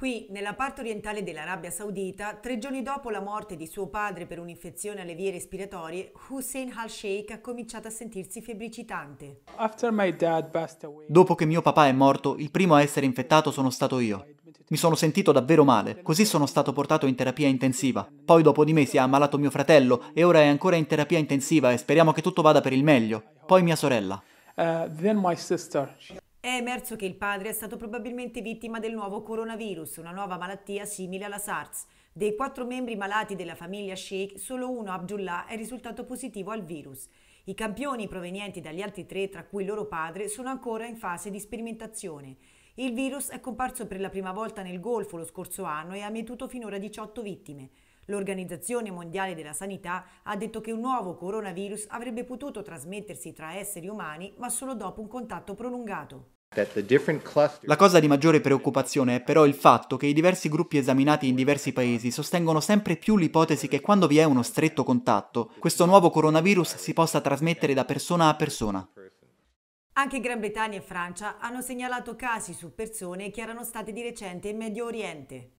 Qui, nella parte orientale dell'Arabia Saudita, tre giorni dopo la morte di suo padre per un'infezione alle vie respiratorie, Hussein al-Sheikh ha cominciato a sentirsi febbricitante. Dopo che mio papà è morto, il primo a essere infettato sono stato io. Mi sono sentito davvero male, così sono stato portato in terapia intensiva. Poi dopo di me si è ammalato mio fratello e ora è ancora in terapia intensiva e speriamo che tutto vada per il meglio. Poi mia sorella. Uh, then my sister. È emerso che il padre è stato probabilmente vittima del nuovo coronavirus, una nuova malattia simile alla SARS. Dei quattro membri malati della famiglia Sheikh, solo uno, Abdullah, è risultato positivo al virus. I campioni provenienti dagli altri tre, tra cui il loro padre, sono ancora in fase di sperimentazione. Il virus è comparso per la prima volta nel Golfo lo scorso anno e ha mietuto finora 18 vittime. L'Organizzazione Mondiale della Sanità ha detto che un nuovo coronavirus avrebbe potuto trasmettersi tra esseri umani, ma solo dopo un contatto prolungato. La cosa di maggiore preoccupazione è però il fatto che i diversi gruppi esaminati in diversi paesi sostengono sempre più l'ipotesi che quando vi è uno stretto contatto, questo nuovo coronavirus si possa trasmettere da persona a persona. Anche Gran Bretagna e Francia hanno segnalato casi su persone che erano state di recente in Medio Oriente.